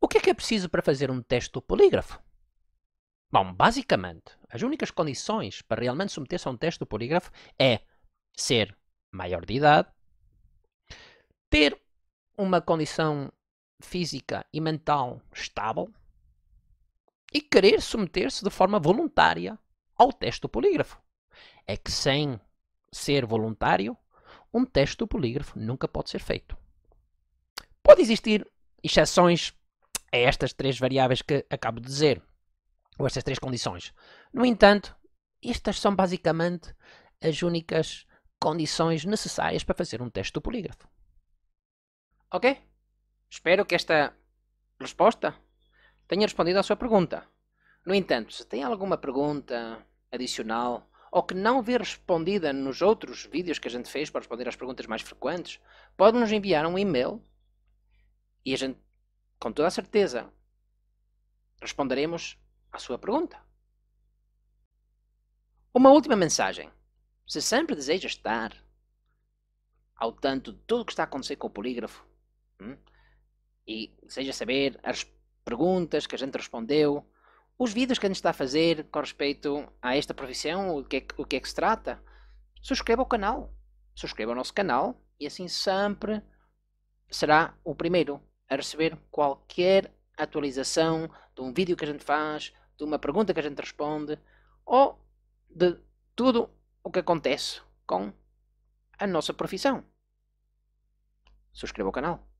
O que é que é preciso para fazer um teste do polígrafo? Bom, basicamente, as únicas condições para realmente submeter-se a um teste do polígrafo é ser maior de idade, ter uma condição física e mental estável e querer submeter-se de forma voluntária ao teste do polígrafo. É que sem ser voluntário, um teste do polígrafo nunca pode ser feito. Pode existir exceções a estas três variáveis que acabo de dizer, ou estas três condições. No entanto, estas são basicamente as únicas condições necessárias para fazer um teste do polígrafo. Ok? Espero que esta resposta tenha respondido à sua pergunta. No entanto, se tem alguma pergunta adicional ou que não vê respondida nos outros vídeos que a gente fez para responder às perguntas mais frequentes, pode nos enviar um e-mail e a gente com toda a certeza, responderemos à sua pergunta. Uma última mensagem. Se sempre deseja estar ao tanto de tudo o que está a acontecer com o polígrafo hum, e deseja saber as perguntas que a gente respondeu, os vídeos que a gente está a fazer com respeito a esta profissão, o que é que, o que, é que se trata, subscreva o canal. Subscreva o nosso canal e assim sempre será o primeiro a receber qualquer atualização de um vídeo que a gente faz, de uma pergunta que a gente responde ou de tudo o que acontece com a nossa profissão. Subscreva o canal.